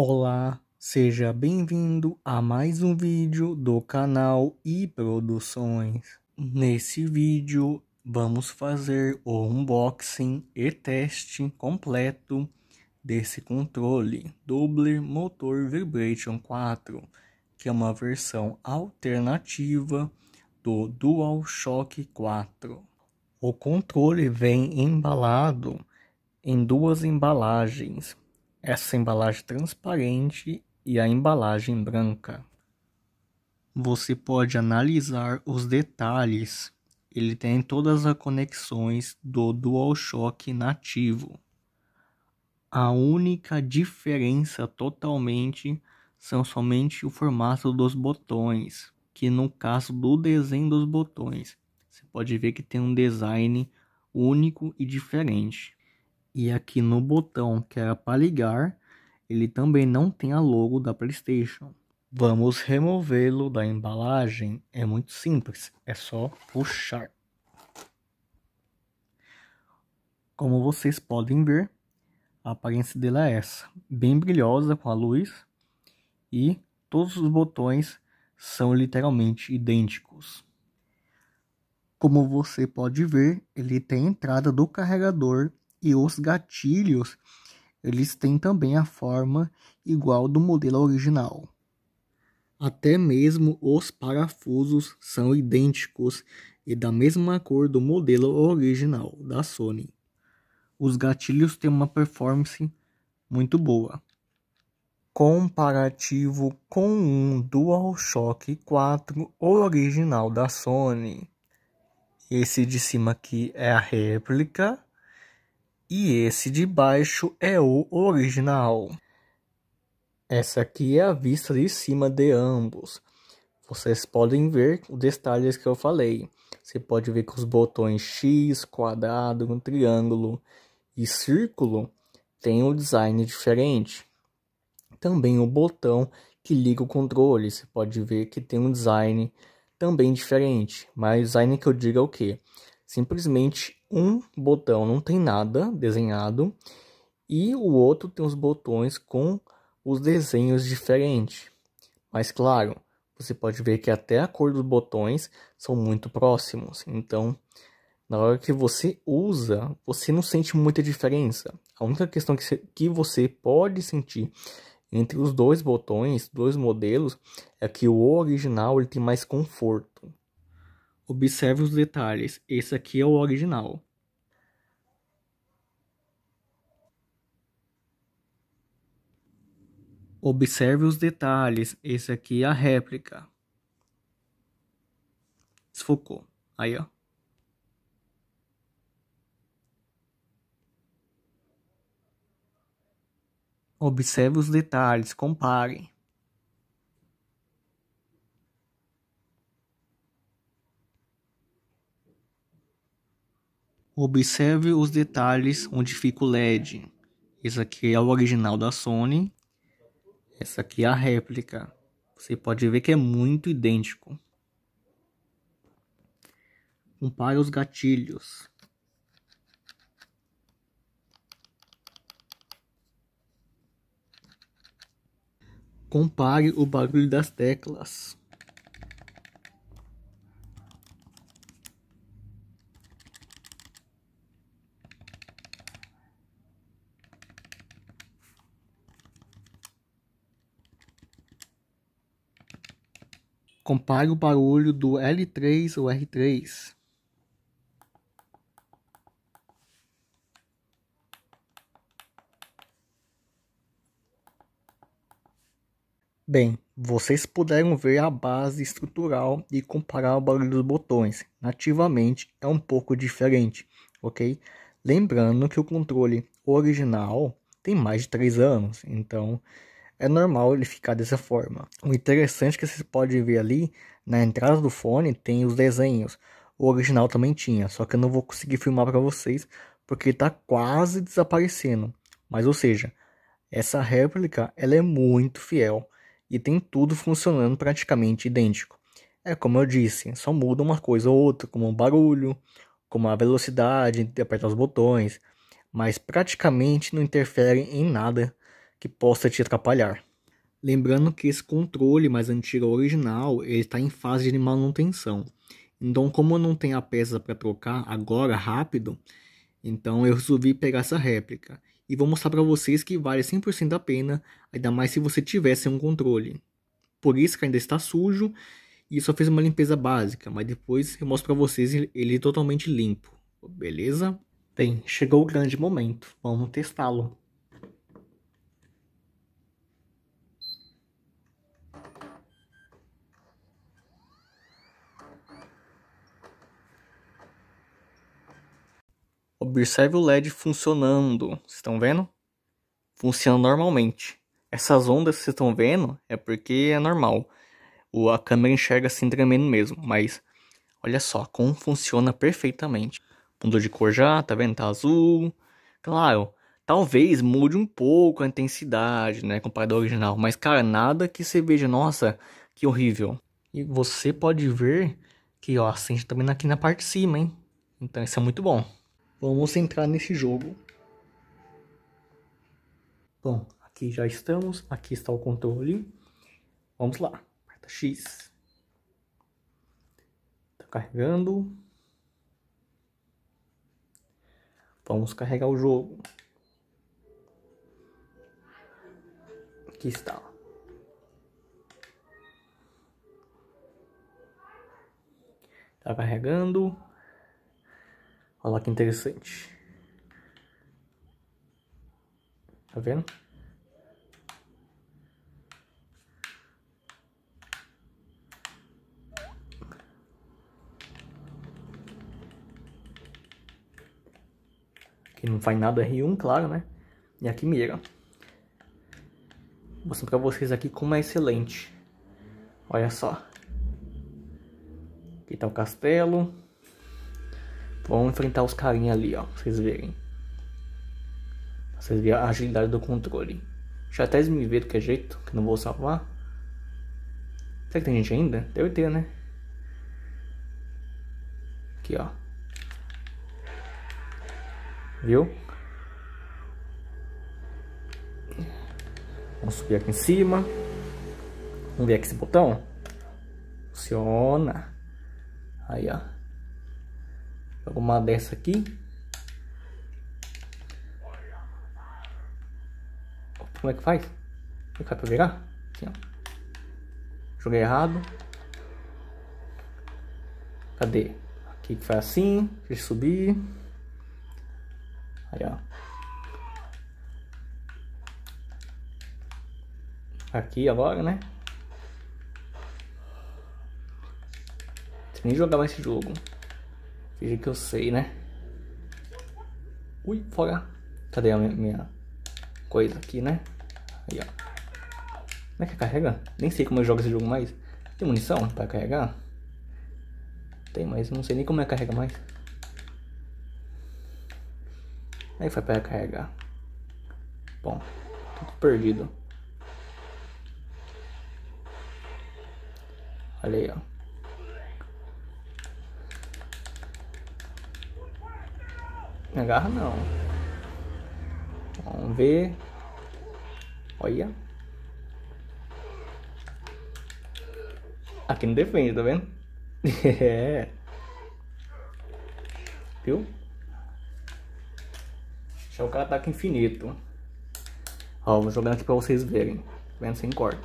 Olá, seja bem-vindo a mais um vídeo do canal e Produções. Nesse vídeo vamos fazer o unboxing e teste completo desse controle Double Motor Vibration 4, que é uma versão alternativa do DualShock 4. O controle vem embalado em duas embalagens essa embalagem transparente e a embalagem branca. Você pode analisar os detalhes. Ele tem todas as conexões do DualShock nativo. A única diferença totalmente são somente o formato dos botões, que no caso do desenho dos botões, você pode ver que tem um design único e diferente. E aqui no botão que era para ligar, ele também não tem a logo da PlayStation. Vamos removê-lo da embalagem. É muito simples, é só puxar. Como vocês podem ver, a aparência dela é essa, bem brilhosa com a luz e todos os botões são literalmente idênticos. Como você pode ver, ele tem entrada do carregador e os gatilhos eles têm também a forma igual do modelo original. Até mesmo os parafusos são idênticos e da mesma cor do modelo original da Sony. Os gatilhos têm uma performance muito boa. Comparativo com um DualShock 4 original da Sony. Esse de cima aqui é a réplica e esse de baixo é o original. Essa aqui é a vista de cima de ambos. Vocês podem ver os detalhes que eu falei. Você pode ver que os botões X, quadrado, um triângulo e círculo têm um design diferente. Também o botão que liga o controle, você pode ver que tem um design também diferente. Mas design que eu digo é o que? Simplesmente um botão não tem nada desenhado e o outro tem os botões com os desenhos diferentes. Mas claro, você pode ver que até a cor dos botões são muito próximos. Então, na hora que você usa, você não sente muita diferença. A única questão que você pode sentir entre os dois botões, dois modelos, é que o original ele tem mais conforto. Observe os detalhes. Esse aqui é o original. Observe os detalhes. Esse aqui é a réplica. Desfocou. Aí, ó. Observe os detalhes, compare. Observe os detalhes onde fica o LED. Esse aqui é o original da Sony. Essa aqui é a réplica. Você pode ver que é muito idêntico. Compare os gatilhos. Compare o barulho das teclas. Compare o barulho do L3 ou R3. Bem, vocês puderam ver a base estrutural e comparar o barulho dos botões. Nativamente é um pouco diferente, ok? Lembrando que o controle original tem mais de 3 anos, então é normal ele ficar dessa forma. O interessante é que vocês podem ver ali, na entrada do fone tem os desenhos. O original também tinha, só que eu não vou conseguir filmar para vocês porque está quase desaparecendo. Mas ou seja, essa réplica ela é muito fiel e tem tudo funcionando praticamente idêntico. É como eu disse, só muda uma coisa ou outra, como o um barulho, como a velocidade de apertar os botões, mas praticamente não interfere em nada que possa te atrapalhar. Lembrando que esse controle mais antigo original ele está em fase de manutenção. Então, como eu não tenho a peça para trocar agora rápido, então eu resolvi pegar essa réplica e vou mostrar para vocês que vale 100% a pena, ainda mais se você tivesse um controle. Por isso que ainda está sujo e só fez uma limpeza básica, mas depois eu mostro para vocês ele totalmente limpo, beleza? Bem, chegou o grande momento, vamos testá-lo. Observe o LED funcionando. Vocês estão vendo? Funciona normalmente. Essas ondas que vocês estão vendo é porque é normal. O, a câmera enxerga assim tremendo mesmo. Mas olha só como funciona perfeitamente. Mudou de cor já, tá vendo? Tá azul. Claro, talvez mude um pouco a intensidade, né? Comparado ao original. Mas, cara, nada que você veja, nossa, que horrível. E você pode ver que, ó, acende também aqui na parte de cima, hein? Então isso é muito bom. Vamos entrar nesse jogo. Bom, aqui já estamos, aqui está o controle. Vamos lá, aperta X. Está carregando. Vamos carregar o jogo. Aqui está. Tá carregando. Olha lá que interessante. Tá vendo? Aqui não faz nada R1, claro, né? E aqui mira. Vou mostrar pra vocês aqui como é excelente. Olha só. Aqui tá o castelo. Vamos enfrentar os carinha ali, ó. Pra vocês verem. Pra vocês verem a agilidade do controle. Já até me ver do que é jeito, que não vou salvar. Será que tem gente ainda? Deve ter, né? Aqui, ó. Viu? Vamos subir aqui em cima. Vamos ver aqui esse botão. Funciona. Aí, ó alguma dessa aqui. Como é que faz? Como é que faz pra virar? Assim, ó. Joguei errado. Cadê? Aqui que faz assim. Deixa eu subir. Aí, ó. Aqui agora, né? nem jogar mais esse jogo. Veja que eu sei, né? Ui, fora. Cadê a minha, coisa aqui, né? Aí, ó. Como é que é? carrega? Nem sei como eu jogo esse jogo mais. Tem munição pra carregar? Tem, mas não sei nem como é que carrega mais. Aí é foi pra carregar. Bom, tudo perdido. Olha aí, ó. Me agarra não. Vamos ver. Olha. Aqui não defende, tá vendo? é. Viu? Deixa o cara ataque tá infinito. Ó, vou jogando aqui pra vocês verem. Tá vendo sem corte.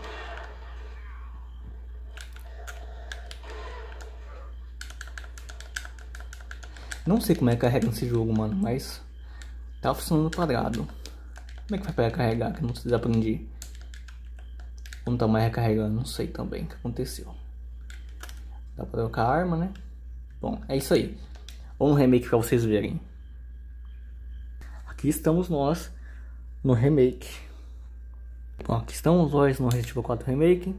Não sei como é que carrega esse jogo, mano, mas tá funcionando quadrado. Como é que vai para carregar? Que eu não se desaprendi. Como tá mais recarregando, não sei também o que aconteceu. Dá pra trocar a arma, né? Bom, é isso aí. Vamos remake pra vocês verem. Aqui estamos nós no remake. Bom, aqui estamos nós no Resident Evil 4 Remake.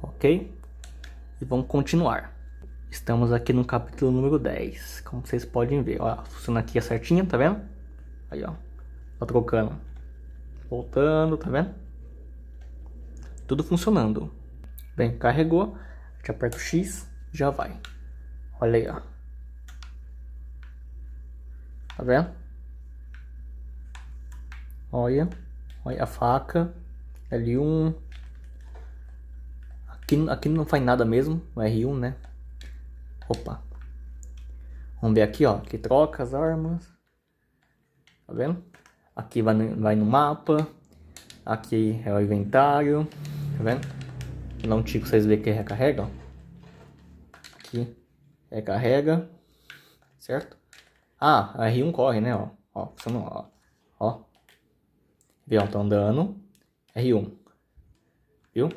Ok? E vamos continuar. Estamos aqui no capítulo número 10, como vocês podem ver. Ó, funciona aqui é certinho, tá vendo? Aí, ó. Tá trocando. Voltando, tá vendo? Tudo funcionando. Bem, carregou. A gente aperta o X, já vai. Olha aí, ó. Tá vendo? Olha. Olha a faca. L1. Aqui, aqui não faz nada mesmo. O R1, né? Opa. Vamos ver aqui, ó. Que troca as armas. Tá vendo? Aqui vai no, vai no mapa. Aqui é o inventário. Tá vendo? Vou dar um tico pra vocês verem que recarrega, ó. Aqui. Recarrega. Certo? Ah, a R1 corre, né, ó. Ó, funcionou, ó. Ó. Viu? Tá andando. R1. Viu?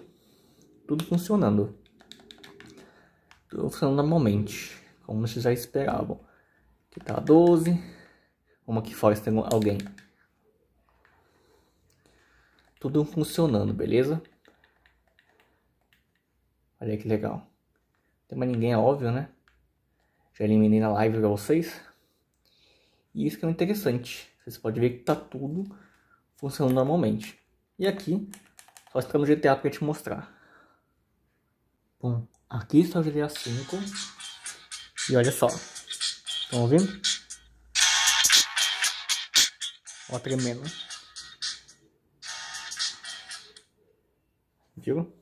Tudo funcionando funcionando normalmente, como vocês já esperavam. Aqui tá 12. Vamos aqui fora se tem alguém. Tudo funcionando, beleza? Olha que legal. Não tem mais ninguém, é óbvio, né? Já eliminei na live pra vocês. E isso que é interessante. Vocês podem ver que tá tudo funcionando normalmente. E aqui, só esperando no GTA pra te mostrar. Bom, aqui está o GTA V. E olha só. Estão ouvindo? Ó, tremendo. Viu?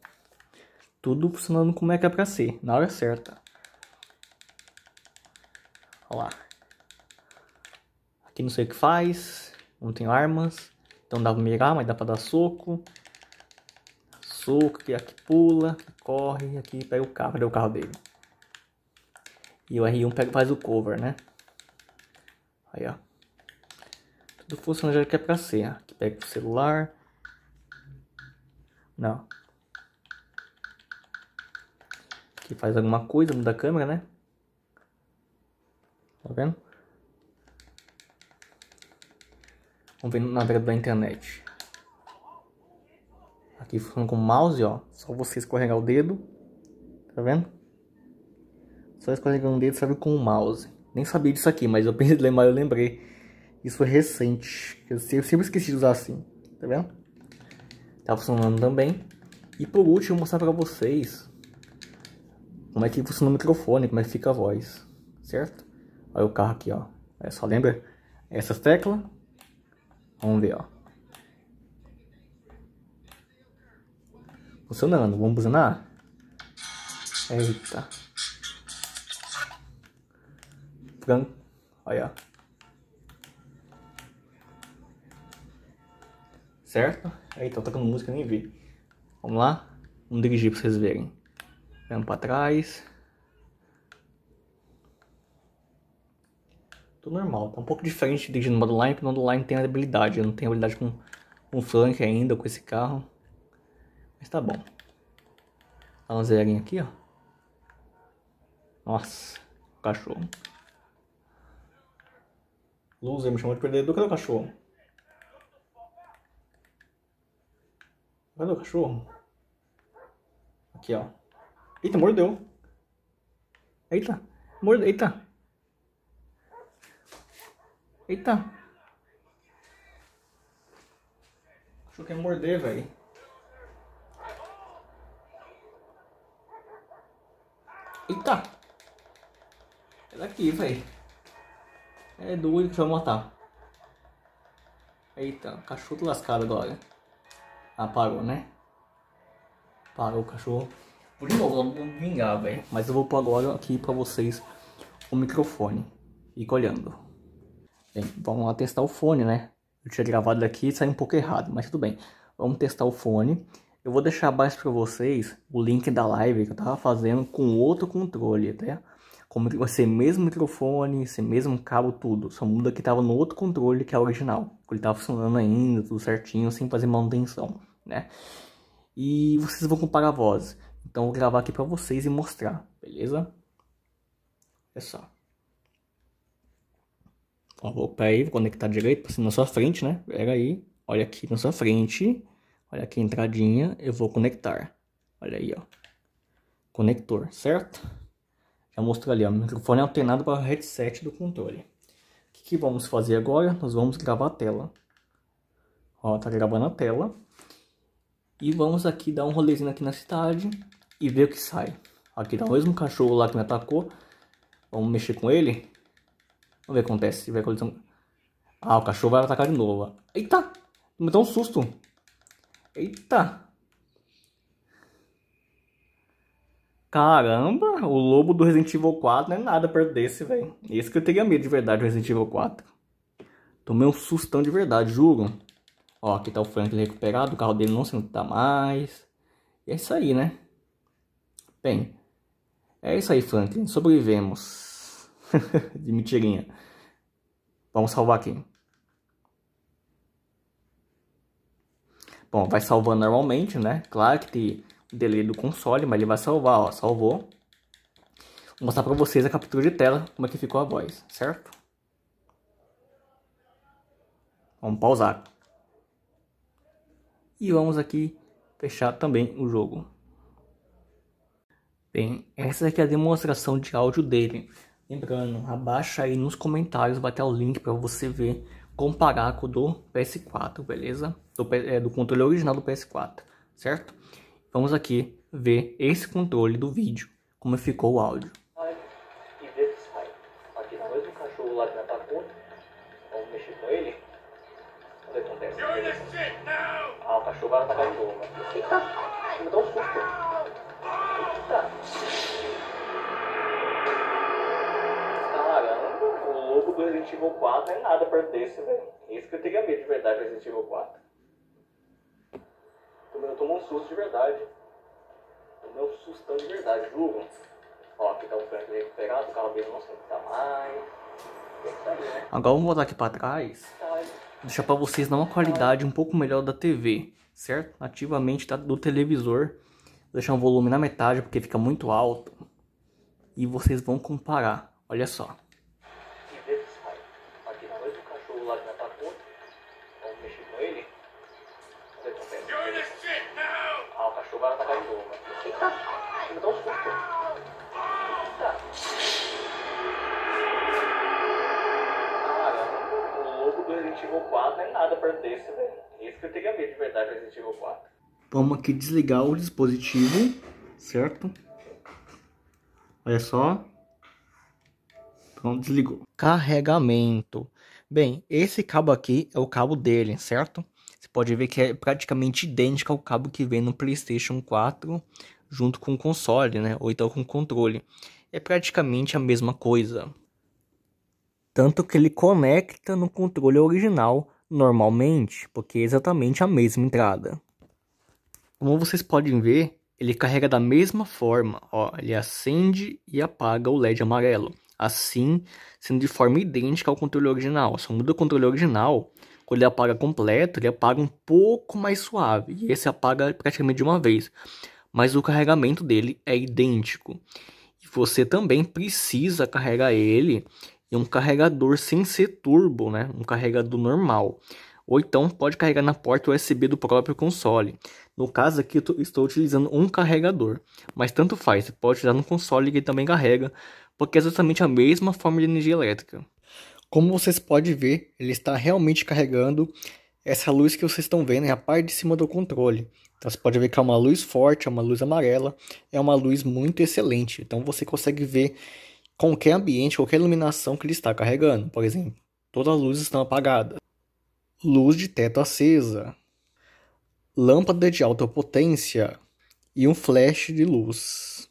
Tudo funcionando como é que é pra ser, na hora certa. Ó lá. Aqui não sei o que faz. Não tem armas. Então dá pra mirar, mas dá pra dar soco açúcar, que aqui pula, que corre, aqui pega o carro, cadê o carro dele? E o R1 pega, faz o cover, né? Aí, ó. Tudo funciona já que é pra ser. Aqui pega o celular. Não. Aqui faz alguma coisa, muda a câmera, né? Tá vendo? Vamos ver no navegador da internet aqui funciona com o mouse, ó. Só você escorregar o dedo. Tá vendo? Só escorregar o dedo serve com o mouse. Nem sabia disso aqui, mas eu pensei lembrar, eu lembrei. Isso é recente. Eu, sempre esqueci de usar assim. Tá vendo? Tá funcionando também. E por último, eu vou mostrar pra vocês como é que funciona o microfone, como é que fica a voz, certo? Olha o carro aqui, ó. É só lembra essas teclas. Vamos ver, ó. Funcionando, vamos buzinar? Eita. Fran... Olha. Certo? Eita, eu tocando música, nem vi. Vamos lá? Vamos dirigir pra vocês verem. Vendo pra trás. Tudo normal. Tá um pouco diferente de dirigir no modo line, porque no modo line tem habilidade. Eu não tenho habilidade com, um o flank ainda, com esse carro. Mas tá bom. Dá uma zerinho aqui, ó. Nossa, cachorro. Loser me chamou de perdedor. Cadê o cachorro? Cadê o cachorro? Aqui, ó. Eita, mordeu. Eita, mordeu. Eita. Eita. O cachorro quer morder, velho. Eita! É daqui, velho. É doido que vai matar. Eita, cachorro tá lascado agora. Né? Ah, parou, né? Parou o cachorro. Por novo, vamos vingar, velho. Mas eu vou pôr agora aqui pra vocês o microfone. Fica olhando. Bem, vamos lá testar o fone, né? Eu tinha gravado daqui e saiu um pouco errado, mas tudo bem. Vamos testar o fone. Eu vou deixar abaixo para vocês o link da live que eu estava fazendo com outro controle, tá? Como vai ser mesmo microfone, esse mesmo cabo, tudo. Só muda que estava no outro controle que é o original. Ele estava funcionando ainda, tudo certinho, sem fazer manutenção, né? E vocês vão comparar vozes. Então eu vou gravar aqui para vocês e mostrar, beleza? É só. Ó, vou, pera aí, vou conectar direito, assim, na sua frente, né? Pera aí, olha aqui na sua frente. Olha aqui a entradinha, eu vou conectar. Olha aí, ó. Conector, certo? Já mostrou ali, ó. Microfone alternado para o headset do controle. O que, que vamos fazer agora? Nós vamos gravar a tela. Ó, tá gravando a tela. E vamos aqui dar um rolezinho aqui na cidade e ver o que sai. Aqui tá o mesmo cachorro lá que me atacou. Vamos mexer com ele. Vamos ver o que acontece. Vai colisão. Ah, o cachorro vai atacar de novo. Eita! Me dá um susto. Eita! Caramba, o lobo do Resident Evil 4 não é nada perto desse, velho. Esse que eu teria medo de verdade, do Resident Evil 4. Tomei um sustão de verdade, juro. Ó, aqui tá o Franklin recuperado, o carro dele não se tá mais. E é isso aí, né? Bem, é isso aí, Franklin. Sobrevivemos. de mentirinha. Vamos salvar aqui. Bom, vai salvando normalmente, né? Claro que tem o delay do console, mas ele vai salvar, ó, salvou. Vou mostrar para vocês a captura de tela, como é que ficou a voz, certo? Vamos pausar. E vamos aqui fechar também o jogo. Bem, essa aqui é a demonstração de áudio dele. Lembrando, abaixa aí nos comentários, vai ter o link para você ver comparar com o do PS4, beleza? Do, é, do controle original do PS4, certo? Vamos aqui ver esse controle do vídeo, como ficou o áudio. Então, de verdade, juro. Ó, aqui tá o recuperado, o carro dele não tá né? Agora vamos voltar aqui para trás Deixar para vocês dar uma qualidade um pouco melhor da TV Certo? Ativamente tá do televisor Vou deixar o um volume na metade porque fica muito alto E vocês vão comparar Olha só eu teria medo de verdade Resident Evil 4. Vamos aqui desligar o dispositivo, certo? Olha só. Então desligou. Carregamento. Bem, esse cabo aqui é o cabo dele, certo? Você pode ver que é praticamente idêntico ao cabo que vem no PlayStation 4 junto com o console, né? Ou então com o controle. É praticamente a mesma coisa. Tanto que ele conecta no controle original normalmente, porque é exatamente a mesma entrada. Como vocês podem ver, ele carrega da mesma forma, ó, ele acende e apaga o LED amarelo, assim sendo de forma idêntica ao controle original, só muda o controle original, quando ele apaga completo, ele apaga um pouco mais suave, e esse apaga praticamente de uma vez, mas o carregamento dele é idêntico. E você também precisa carregar ele e um carregador sem ser turbo, né? Um carregador normal. Ou então pode carregar na porta USB do próprio console. No caso aqui eu estou utilizando um carregador, mas tanto faz, você pode usar no console que também carrega, porque é exatamente a mesma forma de energia elétrica. Como vocês podem ver, ele está realmente carregando essa luz que vocês estão vendo é a parte de cima do controle. Então você pode ver que é uma luz forte, é uma luz amarela, é uma luz muito excelente. Então você consegue ver qualquer ambiente, qualquer iluminação que ele está carregando. Por exemplo, todas as luzes estão apagadas. Luz de teto acesa. Lâmpada de alta potência e um flash de luz.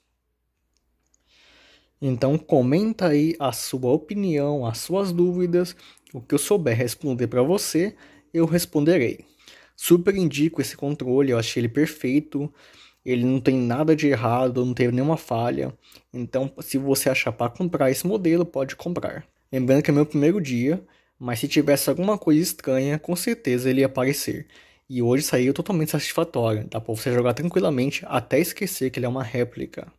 Então comenta aí a sua opinião, as suas dúvidas, o que eu souber responder para você, eu responderei. Super indico esse controle, eu achei ele perfeito ele não tem nada de errado, não teve nenhuma falha. Então, se você achar para comprar esse modelo, pode comprar. Lembrando que é meu primeiro dia, mas se tivesse alguma coisa estranha, com certeza ele ia aparecer. E hoje saiu totalmente satisfatório, dá para você jogar tranquilamente até esquecer que ele é uma réplica.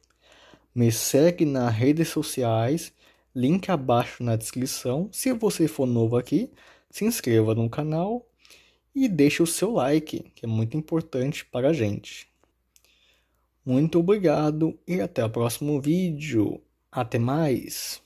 Me segue nas redes sociais, link abaixo na descrição. Se você for novo aqui, se inscreva no canal e deixe o seu like, que é muito importante para a gente. Muito obrigado e até o próximo vídeo. Até mais!